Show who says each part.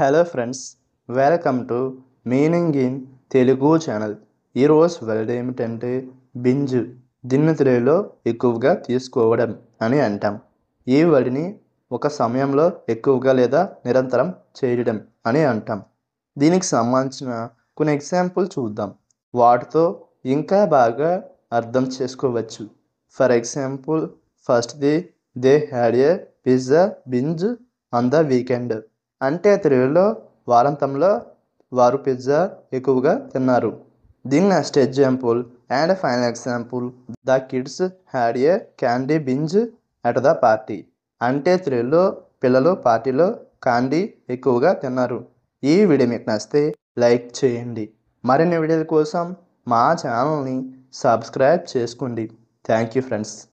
Speaker 1: hello friends welcome to meaning in Telugu channel ఈరోజు word ఏమిటంటే binge దినత్రేలో ఎక్కువగా తీసుకోవడం అని అంటాం ఈ వర్డ్ని ఒక సమయంలో ఎక్కువగా లేదా నిరంతరం చేయడం అని అంటాం దీనికి సంబంధించిన కొన్ని ఎగ్జాంపుల్ చూద్దాం వాటితో ఇంకా బాగా అర్థం చేసుకోవచ్చు ఫర్ ఎగ్జాంపుల్ ఫస్ట్ది they had a pizza binge on the weekend అంటే తెలుగులో వారాంతంలో వారు పిజ్జా ఎక్కువగా తిన్నారు దీని next example and final example the kids had a candy binge at the party అంటే తెలుగులో పిల్లలు పార్టీలో కాండీ ఎక్కువగా తిన్నారు ఈ వీడియో మీకు నచ్చితే లైక్ చేయండి మరిన్ని వీడియోల కోసం మా ఛానల్ని సబ్స్క్రైబ్ చేసుకోండి థ్యాంక్ యూ ఫ్రెండ్స్